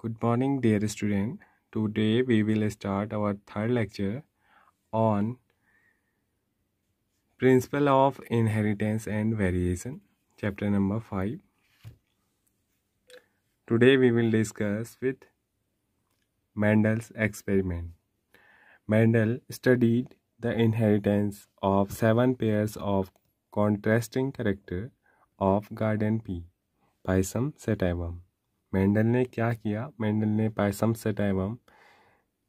Good morning dear student. Today we will start our third lecture on Principle of Inheritance and Variation chapter number 5. Today we will discuss with Mendel's experiment. Mendel studied the inheritance of seven pairs of contrasting character of garden pea by some sativum. Mendel ने क्या किया Mendel ने payasam sativum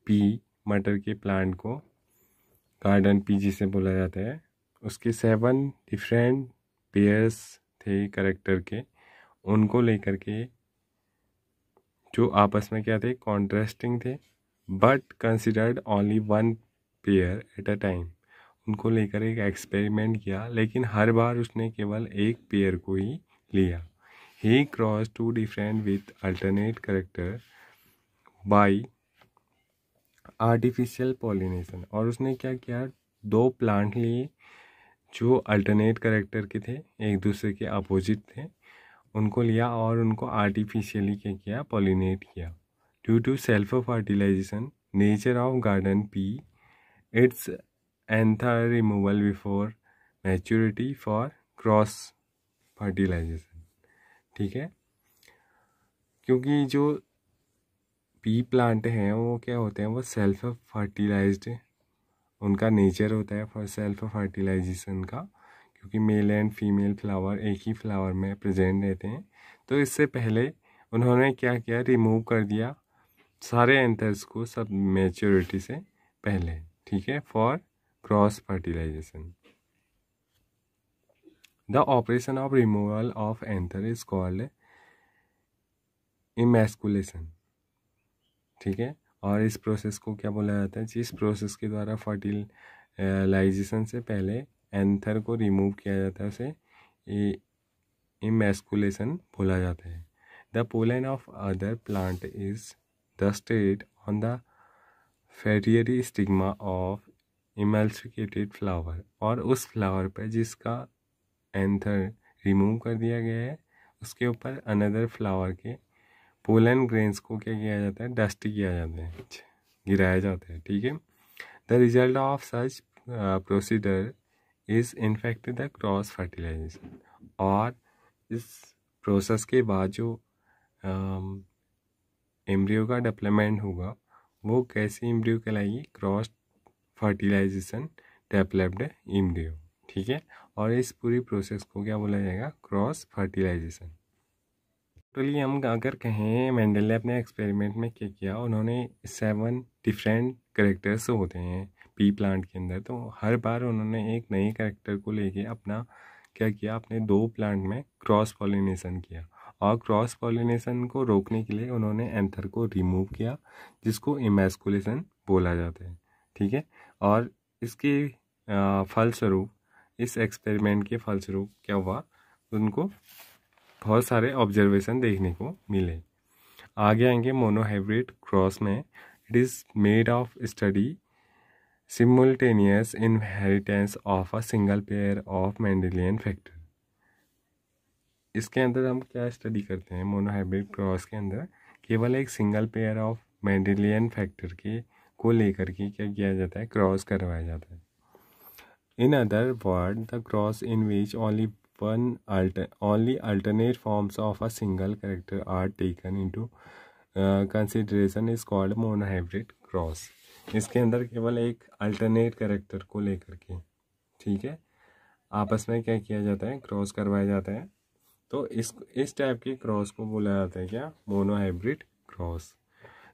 P मटर के plant को garden pea जिसे बोला जाता है उसके सेवन डिफरेंट पेयर्स थे करेक्टर के उनको लेकर के जो आपस में क्या थे कॉन्ट्रास्टिंग थे but considered only one pair at a time उनको लेकर एक एक्सपेरिमेंट किया लेकिन हर बार उसने केवल एक पेयर को ही लिया He crossed two different with alternate character by artificial pollination और उसने क्या किया दो प्लांट लिए जो अल्टरनेट करेक्टर के थे एक दूसरे के अपोजिट थे उनको लिया और उनको आर्टिफिशियली क्या किया पॉलिनेट किया due to self fertilisation nature of garden pea its anther removal before maturity for cross fertilisation ठीक है क्योंकि जो पी प्लांट हैं वो क्या होते हैं वो सेल्फ फर्टिलाइज उनका नेचर होता है फॉर सेल्फ फर्टिलाइजेशन का क्योंकि मेल एंड फीमेल फ्लावर एक ही फ्लावर में प्रेजेंट रहते हैं तो इससे पहले उन्होंने क्या किया रिमूव कर दिया सारे एंथर्स को सब मेच्योरिटी से पहले ठीक है for cross fertilisation The operation of removal of anther is called emasculation ठीक है और इस प्रोसेस को क्या बोला जाता है जिस प्रोसेस के द्वारा फर्टिलाइजेशन से पहले एंथर को रिमूव किया जाता है उसे इमेस्कुलेशन बोला जाता है the pollen of other plant is the state on the feathery stigma of emasculated flower और उस फ्लावर पर जिसका एंथर रिमूव कर दिया गया है उसके ऊपर अनदर फ्लावर के पोलन ग्रेन्स को क्या किया जाता है डस्ट किया जाता है अच्छा, गिराया जाता है ठीक है the result of such procedure is in fact the cross fertilisation और इस प्रोसेस के बाद जो एम्ब्रियो um, का डेवलपमेंट होगा वो कैसे एम्ब्रियो कहलाएगी क्रॉस फर्टिलाइजेशन डेवलप्ड एम्ब्रियो ठीक है और इस पूरी प्रोसेस को क्या बोला जाएगा क्रॉस फर्टिलाइजेशन टोटली हम अगर कहें मैंडल ने अपने एक्सपेरिमेंट में क्या किया उन्होंने सेवन डिफरेंट करेक्टर्स होते हैं पी प्लांट के अंदर तो हर बार उन्होंने एक नए करेक्टर को लेके अपना क्या किया अपने दो प्लांट में क्रॉस पॉलिनेशन किया और क्रॉस पॉलिनेशन को रोकने के लिए उन्होंने एंथर को रिमूव किया जिसको इमेस्कुलेशन बोला जाता है ठीक है और इसके फलस्वरूप इस एक्सपेरिमेंट के फलस्वरूप क्या हुआ उनको बहुत सारे ऑब्जर्वेशन देखने को मिले आगे आएंगे मोनोहाइब्रिड क्रॉस में it is made of study simultaneous inheritance of a single pair of Mendelian factor इसके अंदर हम क्या स्टडी करते हैं मोनोहाइब्रिड क्रॉस के अंदर केवल एक single pair of Mendelian factor के को लेकर के क्या किया जाता है क्रॉस करवाया जाता है In other words, the cross in which only one alter, only alternate forms of a single character are taken into consideration is called monohybrid cross इसके अंदर केवल एक अल्टरनेट करेक्टर को लेकर के ठीक है आपस में क्या किया जाता है क्रॉस करवाया जाता है तो इस इस टाइप के क्रॉस को बोला जाता है क्या monohybrid cross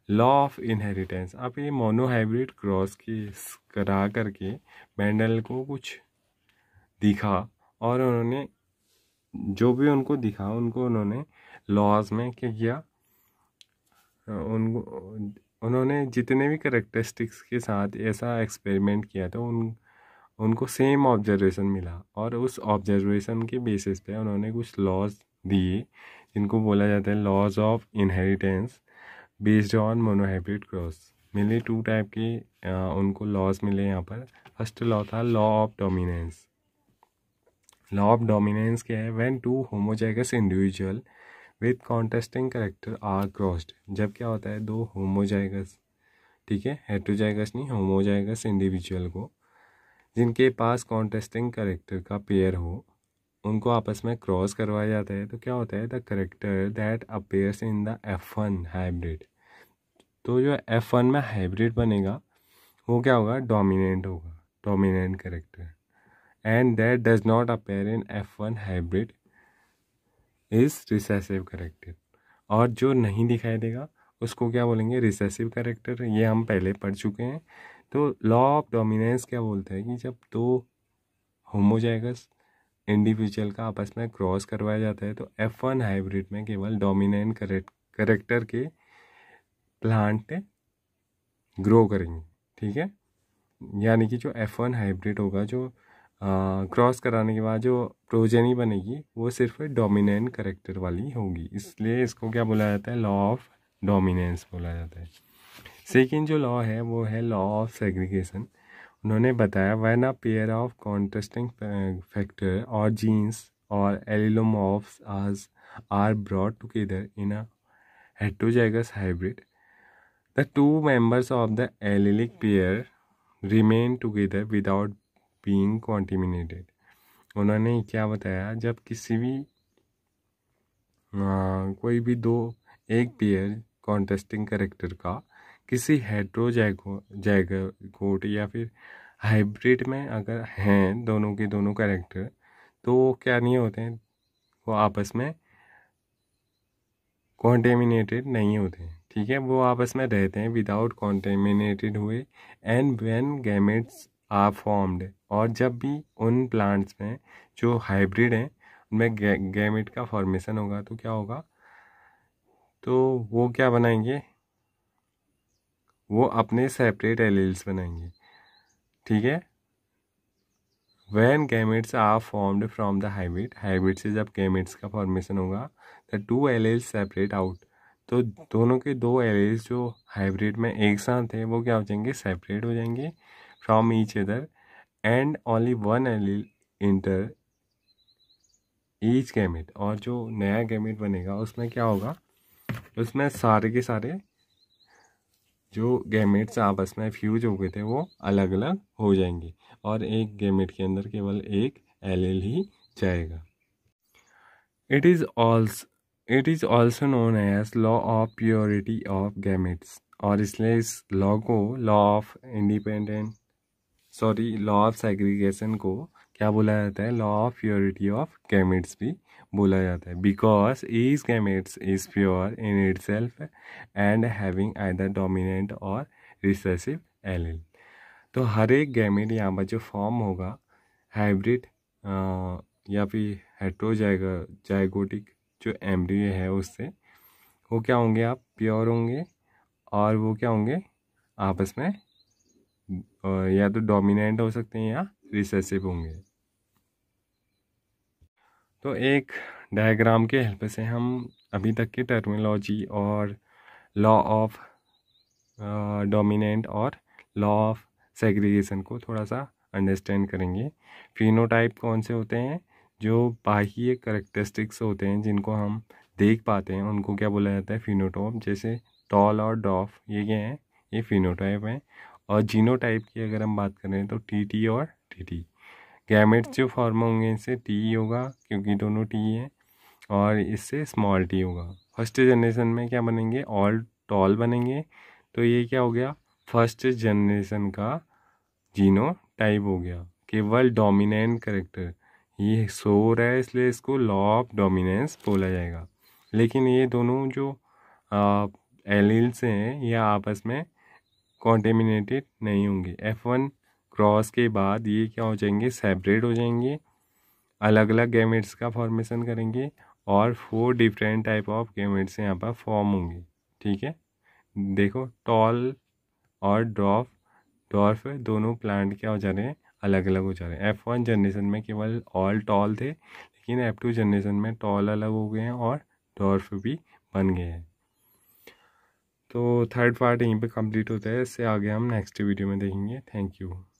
law of inheritance आप ये मोनोहाइब्रिड क्रॉस के करा करके मैंडल को कुछ दिखा और उन्होंने जो भी उनको दिखा उनको उन्होंने लॉज में क्या किया उनको उन्होंने जितने भी करेक्टरिस्टिक्स के साथ ऐसा एक्सपेरिमेंट किया था तो उन उनको सेम ऑब्जर्वेशन मिला और उस ऑब्जर्वेशन के बेसिस पे उन्होंने कुछ लॉज दिए जिनको बोला जाता है laws of inheritance based on monohybrid cross मिले टू टाइप के आ, उनको लॉज मिले यहाँ पर फर्स्ट लॉ था law of dominance law of dominance क्या है when two homozygous individual with contesting character are crossed जब क्या होता है दो होमोजाइगस ठीक है हेट्रोजाइगस नहीं होमोजाइगस इंडिविजुअल को जिनके पास कॉन्टेस्टिंग करेक्टर का पेयर हो उनको आपस में क्रॉस करवाया जाता है तो क्या होता है the character that appears in the F one hybrid तो जो एफ वन में हाइब्रिड बनेगा वो क्या होगा डोमिनेंट होगा dominant character and that does not appear in F one hybrid is recessive character और जो नहीं दिखाई देगा उसको क्या बोलेंगे रिसेसिव करेक्टर ये हम पहले पढ़ चुके हैं तो लॉ ऑफ डोमिनेंस क्या बोलता है कि जब दो होमोजाइगस इंडिविजुअल का आपस में क्रॉस करवाया जाता है तो एफ वन हाइब्रिड में केवल डोमिनेंट करेक्टर के प्लांट ग्रो करेंगे ठीक है यानी कि जो एफ वन हाइब्रिड होगा जो क्रॉस कराने के बाद जो प्रोजेनी बनेगी वो सिर्फ डोमिनेंट करेक्टर वाली होगी इसलिए इसको क्या बोला जाता है लॉ ऑफ डोमिनेंस बोला जाता है सेकेंड जो लॉ है वो है लॉ ऑफ सेग्रीगेशन उन्होंने बताया when a pair of contesting factor और जीन्स और एलिलोमॉफ्स आज are brought together in a heterozygous hybrid. The two members of the allelic pair remain together without being उन्होंने क्या बताया जब किसी भी आ, uh, कोई भी दो एक पेयर कॉन्टेस्टिंग करेक्टर का किसी जैगोट या फिर हाइब्रिड में अगर हैं दोनों के दोनों करेक्टर तो वो क्या नहीं होते हैं वो आपस में कॉन्टेमिनेटेड नहीं होते हैं ठीक है वो आपस में रहते हैं विदाउट कॉन्टेमिनेटेड हुए and when gametes are formed और जब भी उन प्लांट्स में जो हाइब्रिड हैं उनमें गैमेट का फॉर्मेशन होगा तो क्या होगा तो वो क्या बनाएंगे वो अपने सेपरेट एलिल्स बनाएंगे ठीक है when gametes are formed from the hybrid hybrid से जब गैमेट्स का फॉर्मेशन होगा the two alleles separate out तो दोनों के दो एलिल्स जो हाइब्रिड में एक साथ हैं वो क्या हो जाएंगे सेपरेट हो जाएंगे from each other and only one allele enter each gamete और जो नया गैमेट बनेगा उसमें क्या होगा उसमें सारे के सारे जो गैमेट्स आपस में फ्यूज हो गए थे वो अलग अलग हो जाएंगे और एक गैमेट के अंदर केवल एक एल ही जाएगा it is also it is also known as law of purity of gametes और इसलिए इस लॉ को law of independent sorry law of segregation को क्या बोला जाता है law of purity of gametes भी बोला जाता है because each gametes is pure in itself and having either dominant और रिसेसिव एलिल तो हर एक गैमेट यहाँ पर जो फॉर्म होगा हाइब्रिड या फिर हेट्रोजाइगोटिक जाइगोटिक जो एम्ब्रियो है उससे वो क्या होंगे आप प्योर होंगे और वो क्या होंगे आपस में या तो डोमिनेंट हो सकते हैं या रिसेसिव होंगे तो एक डायग्राम के हेल्प से हम अभी तक की टर्मिनोलॉजी और लॉ ऑफ डोमिनेंट और लॉ ऑफ सेग्रीगेशन को थोड़ा सा अंडरस्टैंड करेंगे फिनोटाइप कौन से होते हैं जो बाह्य करेक्टरिस्टिक्स होते हैं जिनको हम देख पाते हैं उनको क्या बोला जाता है फिनोटॉप जैसे टॉल और डॉफ ये क्या हैं ये फिनोटाइप हैं और जीनोटाइप की अगर हम बात करें तो टी टी और टी टी गैमेट्स जो फॉर्म होंगे इनसे टी ई होगा क्योंकि दोनों टी ई हैं और इससे स्मॉल टी होगा फर्स्ट जनरेशन में क्या बनेंगे ऑल टॉल बनेंगे तो ये क्या हो गया फर्स्ट जनरेशन का जीनो टाइप हो गया केवल डोमिनेंट करेक्टर ये सो रहा है इसलिए इसको लॉ ऑफ डोमिनेंस बोला जाएगा लेकिन ये दोनों जो एलिल्स हैं ये आपस में कॉन्टेमिनेटेड नहीं होंगे एफ वन क्रॉस के बाद ये क्या हो जाएंगे सेपरेट हो जाएंगे अलग अलग गेमेट्स का फॉर्मेशन करेंगे और four different type of gametes यहाँ पर फॉर्म होंगे ठीक है देखो टॉल और ड्रॉफ डॉर्फ दोनों प्लांट क्या हो जा रहे हैं अलग अलग हो जा रहे हैं एफ़ वन जनरेशन में केवल ऑल टॉल थे लेकिन एफ़ टू जनरेशन में टॉल अलग हो गए हैं और डॉर्फ भी बन गए हैं तो थर्ड पार्ट यहीं पे कंप्लीट होता है इससे आगे हम नेक्स्ट वीडियो में देखेंगे थैंक यू